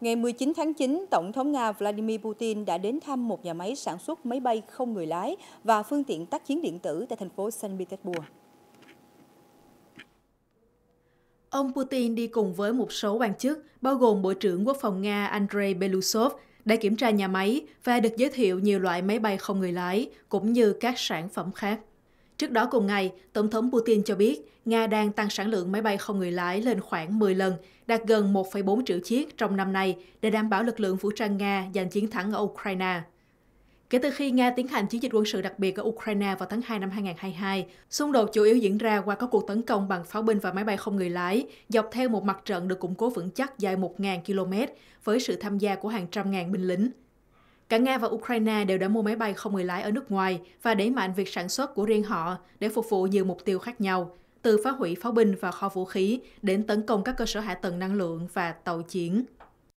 Ngày 19 tháng 9, Tổng thống Nga Vladimir Putin đã đến thăm một nhà máy sản xuất máy bay không người lái và phương tiện tác chiến điện tử tại thành phố Saint Petersburg. Ông Putin đi cùng với một số quan chức, bao gồm Bộ trưởng Quốc phòng Nga Andrei Belousov, đã kiểm tra nhà máy và được giới thiệu nhiều loại máy bay không người lái, cũng như các sản phẩm khác. Trước đó cùng ngày, Tổng thống Putin cho biết Nga đang tăng sản lượng máy bay không người lái lên khoảng 10 lần, đạt gần 1,4 triệu chiếc trong năm nay để đảm bảo lực lượng vũ trang Nga giành chiến thắng ở Ukraine. Kể từ khi Nga tiến hành chiến dịch quân sự đặc biệt ở Ukraine vào tháng 2 năm 2022, xung đột chủ yếu diễn ra qua các cuộc tấn công bằng pháo binh và máy bay không người lái dọc theo một mặt trận được củng cố vững chắc dài 1.000 km với sự tham gia của hàng trăm ngàn binh lính. Cả Nga và Ukraine đều đã mua máy bay không người lái ở nước ngoài và đẩy mạnh việc sản xuất của riêng họ để phục vụ nhiều mục tiêu khác nhau, từ phá hủy pháo binh và kho vũ khí đến tấn công các cơ sở hạ tầng năng lượng và tàu chiến.